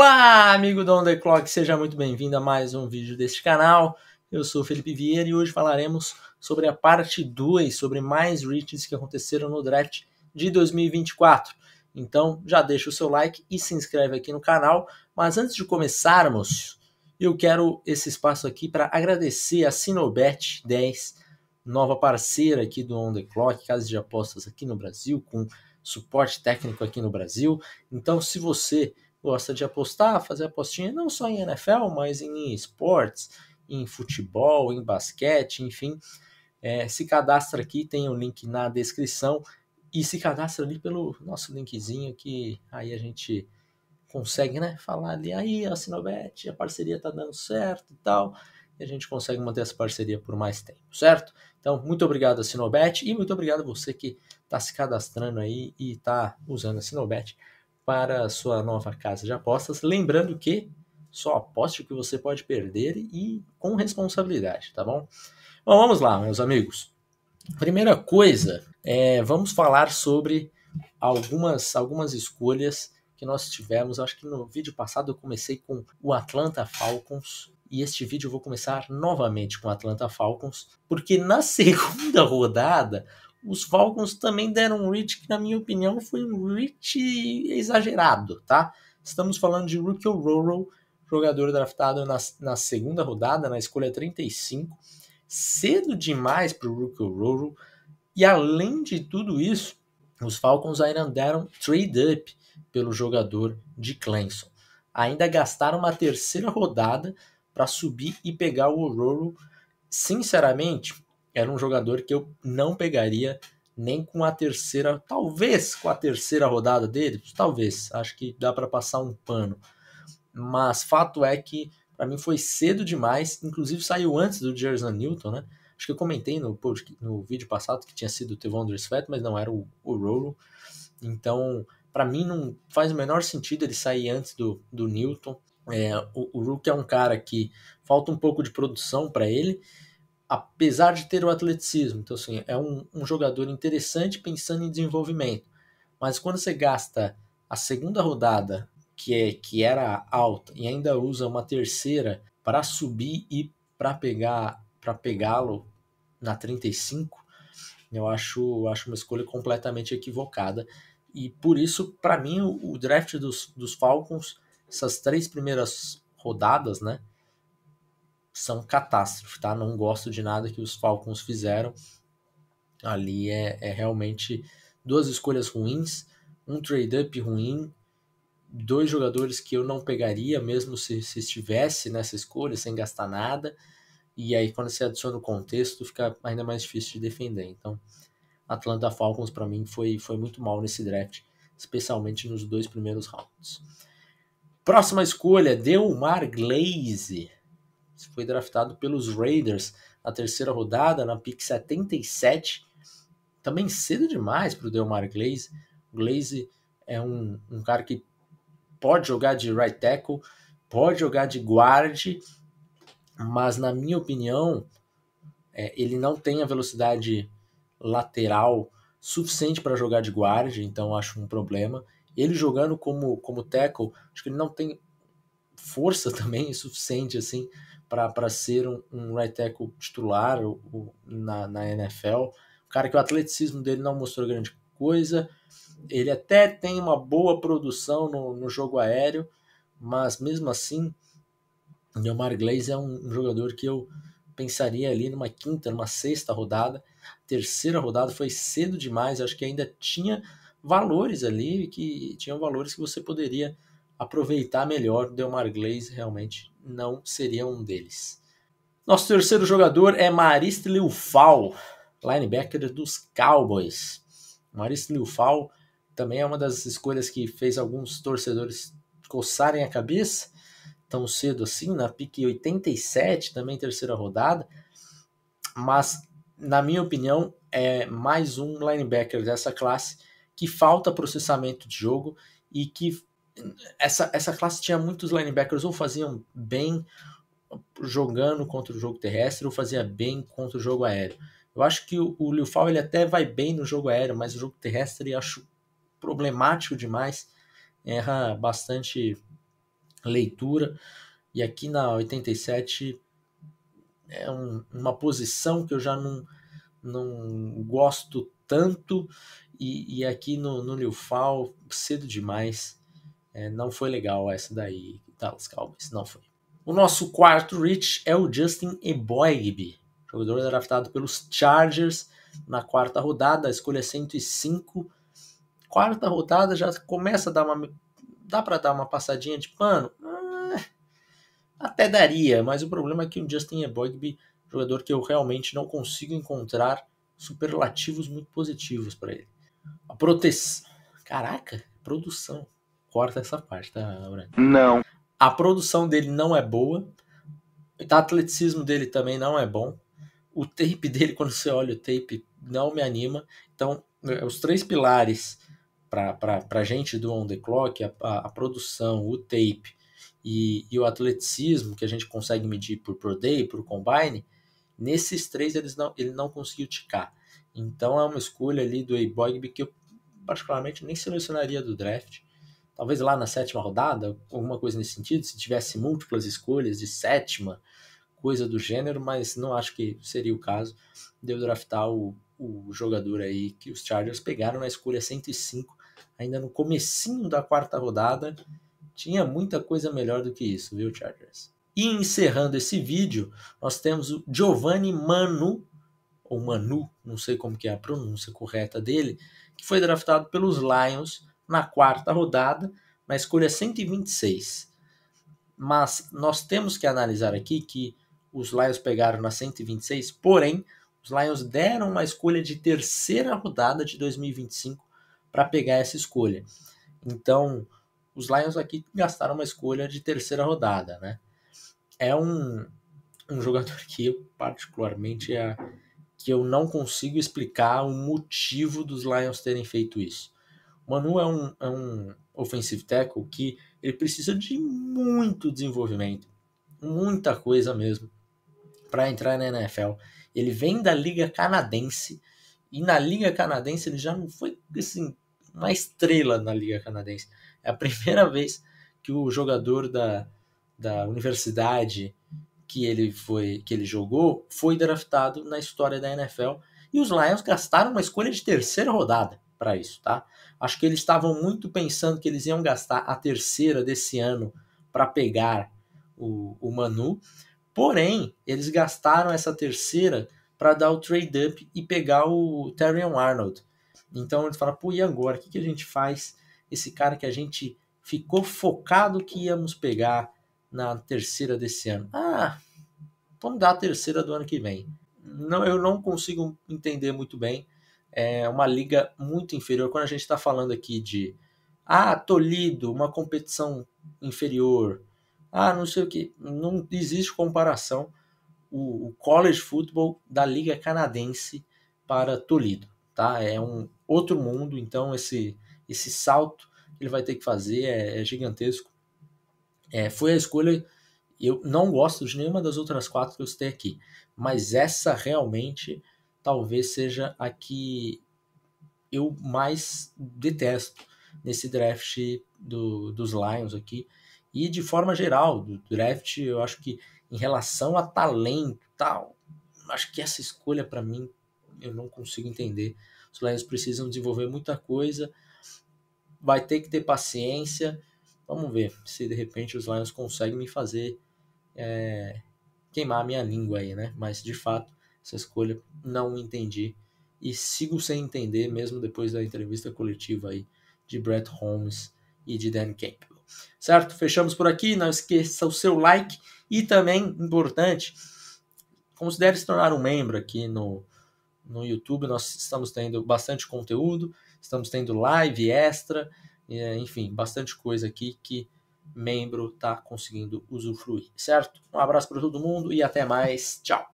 Olá, amigo do On The Clock, seja muito bem-vindo a mais um vídeo deste canal. Eu sou Felipe Vieira e hoje falaremos sobre a parte 2, sobre mais reaches que aconteceram no draft de 2024. Então, já deixa o seu like e se inscreve aqui no canal. Mas antes de começarmos, eu quero esse espaço aqui para agradecer a Sinobet 10, nova parceira aqui do On The Clock, casa de apostas aqui no Brasil, com suporte técnico aqui no Brasil. Então, se você gosta de apostar, fazer apostinha não só em NFL, mas em esportes, em futebol, em basquete, enfim. É, se cadastra aqui, tem o link na descrição e se cadastra ali pelo nosso linkzinho que aí a gente consegue, né, falar ali, aí a Sinobet, a parceria tá dando certo e tal, e a gente consegue manter essa parceria por mais tempo, certo? Então, muito obrigado a Sinobet e muito obrigado a você que está se cadastrando aí e está usando a Sinobet para sua nova casa de apostas. Lembrando que só aposte o que você pode perder e com responsabilidade, tá bom? Bom, vamos lá, meus amigos. Primeira coisa, é, vamos falar sobre algumas, algumas escolhas que nós tivemos. Acho que no vídeo passado eu comecei com o Atlanta Falcons e este vídeo eu vou começar novamente com o Atlanta Falcons, porque na segunda rodada os Falcons também deram um reach que, na minha opinião, foi um reach exagerado, tá? Estamos falando de Rookie Roro, jogador draftado na, na segunda rodada, na escolha 35. Cedo demais para o Rookie Roro. E além de tudo isso, os Falcons ainda deram trade up pelo jogador de Clemson. Ainda gastaram uma terceira rodada para subir e pegar o Ororo. Sinceramente, era um jogador que eu não pegaria nem com a terceira, talvez com a terceira rodada dele, talvez, acho que dá para passar um pano. Mas fato é que para mim foi cedo demais, inclusive saiu antes do Jerson Newton, né? Acho que eu comentei no, no vídeo passado que tinha sido o Tevondre Sweat, mas não era o, o Rolo. Então, para mim não faz o menor sentido ele sair antes do, do Newton. É, o, o Rook é um cara que falta um pouco de produção para ele, apesar de ter o atleticismo. Então, assim, é um, um jogador interessante pensando em desenvolvimento. Mas quando você gasta a segunda rodada, que, é, que era alta, e ainda usa uma terceira para subir e para pegar para pegá-lo na 35, eu acho, acho uma escolha completamente equivocada. E por isso, para mim, o, o draft dos, dos Falcons, essas três primeiras rodadas, né? são catástrofe, tá? Não gosto de nada que os Falcons fizeram. Ali é, é realmente duas escolhas ruins, um trade-up ruim, dois jogadores que eu não pegaria mesmo se, se estivesse nessa escolha, sem gastar nada. E aí, quando você adiciona o contexto, fica ainda mais difícil de defender. Então, Atlanta Falcons, para mim, foi, foi muito mal nesse draft, especialmente nos dois primeiros rounds. Próxima escolha, Delmar Glaze, foi draftado pelos Raiders na terceira rodada, na pick 77. Também cedo demais para o Delmar Glaze. O Glaze é um, um cara que pode jogar de right tackle, pode jogar de guard, mas na minha opinião, é, ele não tem a velocidade lateral suficiente para jogar de guard, então acho um problema. Ele jogando como, como tackle, acho que ele não tem força também suficiente assim para ser um, um right tackle titular o, o, na, na NFL. O cara que o atleticismo dele não mostrou grande coisa. Ele até tem uma boa produção no, no jogo aéreo, mas mesmo assim, o Neomar Glaze é um, um jogador que eu pensaria ali numa quinta, numa sexta rodada. Terceira rodada foi cedo demais, acho que ainda tinha valores ali, que tinham valores que você poderia aproveitar melhor, o Delmar Glaze realmente não seria um deles. Nosso terceiro jogador é Marist Liufal, linebacker dos Cowboys. Marist Liufal também é uma das escolhas que fez alguns torcedores coçarem a cabeça tão cedo assim, na pique 87, também terceira rodada. Mas, na minha opinião, é mais um linebacker dessa classe que falta processamento de jogo e que essa, essa classe tinha muitos linebackers, ou faziam bem jogando contra o jogo terrestre, ou fazia bem contra o jogo aéreo. Eu acho que o, o Liu Fao ele até vai bem no jogo aéreo, mas o jogo terrestre eu acho problemático demais, erra bastante leitura. E aqui na 87 é um, uma posição que eu já não, não gosto tanto. E, e aqui no, no Liu Fao, cedo demais. É, não foi legal essa daí, Dallas Cowboys, não foi. O nosso quarto reach é o Justin Eboigbe, jogador draftado pelos Chargers na quarta rodada, a escolha 105. É quarta rodada já começa a dar uma dá para dar uma passadinha de pano? Ah, até daria, mas o problema é que o Justin Ebogbe, jogador que eu realmente não consigo encontrar superlativos muito positivos para ele. A proteção. Caraca, produção. Corta essa parte, tá, Branco? Não. A produção dele não é boa. O atleticismo dele também não é bom. O tape dele, quando você olha o tape, não me anima. Então, é, os três pilares para a gente do On The Clock, a, a, a produção, o tape e, e, o atleticismo, que a gente consegue medir por Pro Day, por Combine, nesses três eles não, ele não conseguiu ticar. Então é uma escolha ali do Eiboigbe que eu particularmente nem selecionaria do draft talvez lá na sétima rodada, alguma coisa nesse sentido, se tivesse múltiplas escolhas de sétima, coisa do gênero, mas não acho que seria o caso de eu draftar o, o jogador aí que os Chargers pegaram na escolha 105, ainda no comecinho da quarta rodada. Tinha muita coisa melhor do que isso, viu, Chargers? E encerrando esse vídeo, nós temos o Giovanni Manu, ou Manu, não sei como que é a pronúncia correta dele, que foi draftado pelos Lions na quarta rodada, na escolha 126. Mas nós temos que analisar aqui que os Lions pegaram na 126, porém, os Lions deram uma escolha de terceira rodada de 2025 para pegar essa escolha. Então, os Lions aqui gastaram uma escolha de terceira rodada, né? É um, um jogador que eu particularmente é, que eu não consigo explicar o motivo dos Lions terem feito isso. Manu é um, é um offensive tackle que ele precisa de muito desenvolvimento, muita coisa mesmo, para entrar na NFL. Ele vem da Liga Canadense, e na Liga Canadense ele já não foi assim, uma estrela na Liga Canadense. É a primeira vez que o jogador da, da universidade que ele foi que ele jogou foi draftado na história da NFL e os Lions gastaram uma escolha de terceira rodada para isso, tá? Acho que eles estavam muito pensando que eles iam gastar a terceira desse ano para pegar o, o Manu, porém, eles gastaram essa terceira para dar o trade-up e pegar o Terry Arnold. Então eles falaram, pô, e agora? O que, que a gente faz? Esse cara que a gente ficou focado que íamos pegar na terceira desse ano. Ah, vamos dar a terceira do ano que vem. Não, eu não consigo entender muito bem é uma liga muito inferior. Quando a gente está falando aqui de ah, Tolido, uma competição inferior, ah, não sei o que, não existe comparação o, o college football da liga canadense para Tolido, tá? É um outro mundo, então esse esse salto que ele vai ter que fazer é, é gigantesco. É, foi a escolha eu não gosto de nenhuma das outras quatro que eu citei aqui, mas essa realmente talvez seja a que eu mais detesto nesse draft do, dos Lions aqui. E de forma geral, do draft, eu acho que em relação a talento tal, acho que essa escolha para mim eu não consigo entender. Os Lions precisam desenvolver muita coisa, vai ter que ter paciência. Vamos ver se de repente os Lions conseguem me fazer é, queimar a minha língua aí, né? Mas de fato, essa escolha, não entendi e sigo sem entender mesmo depois da entrevista coletiva aí de Brett Holmes e de Dan Campbell. Certo? Fechamos por aqui, não esqueça o seu like e também importante, considere se tornar um membro aqui no no YouTube, nós estamos tendo bastante conteúdo, estamos tendo live extra, enfim, bastante coisa aqui que membro está conseguindo usufruir, certo? Um abraço para todo mundo e até mais. Tchau!